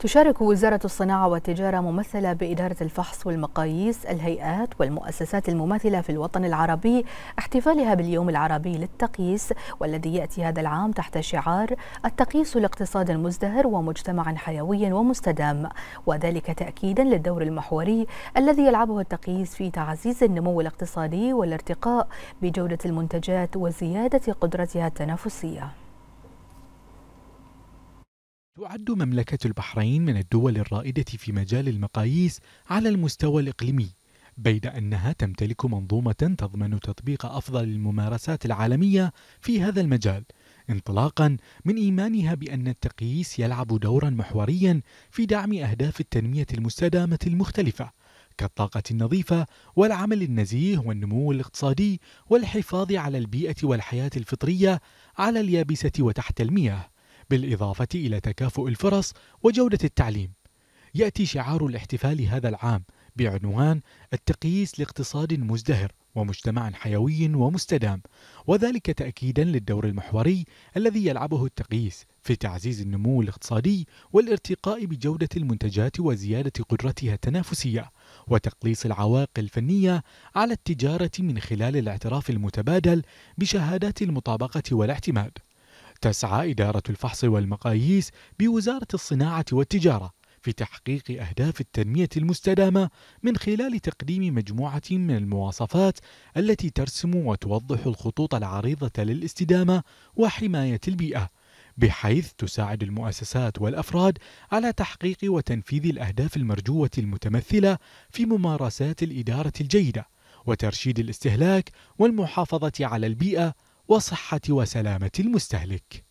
تشارك وزارة الصناعة والتجارة ممثلة بإدارة الفحص والمقاييس الهيئات والمؤسسات المماثلة في الوطن العربي احتفالها باليوم العربي للتقييس والذي يأتي هذا العام تحت شعار التقييس لاقتصاد مزدهر ومجتمع حيوي ومستدام وذلك تأكيدا للدور المحوري الذي يلعبه التقييس في تعزيز النمو الاقتصادي والارتقاء بجودة المنتجات وزيادة قدرتها التنافسية تعد مملكة البحرين من الدول الرائدة في مجال المقاييس على المستوى الإقليمي، بيد أنها تمتلك منظومة تضمن تطبيق أفضل الممارسات العالمية في هذا المجال، انطلاقا من إيمانها بأن التقييس يلعب دورا محوريا في دعم أهداف التنمية المستدامة المختلفة، كالطاقة النظيفة والعمل النزيه والنمو الاقتصادي والحفاظ على البيئة والحياة الفطرية على اليابسة وتحت المياه. بالإضافة إلى تكافؤ الفرص وجودة التعليم يأتي شعار الاحتفال هذا العام بعنوان التقييس لاقتصاد مزدهر ومجتمع حيوي ومستدام وذلك تأكيدا للدور المحوري الذي يلعبه التقييس في تعزيز النمو الاقتصادي والارتقاء بجودة المنتجات وزيادة قدرتها التنافسية وتقليص العوائق الفنية على التجارة من خلال الاعتراف المتبادل بشهادات المطابقة والاعتماد تسعى إدارة الفحص والمقاييس بوزارة الصناعة والتجارة في تحقيق أهداف التنمية المستدامة من خلال تقديم مجموعة من المواصفات التي ترسم وتوضح الخطوط العريضة للاستدامة وحماية البيئة، بحيث تساعد المؤسسات والأفراد على تحقيق وتنفيذ الأهداف المرجوة المتمثلة في ممارسات الإدارة الجيدة، وترشيد الاستهلاك والمحافظة على البيئة وصحة وسلامة المستهلك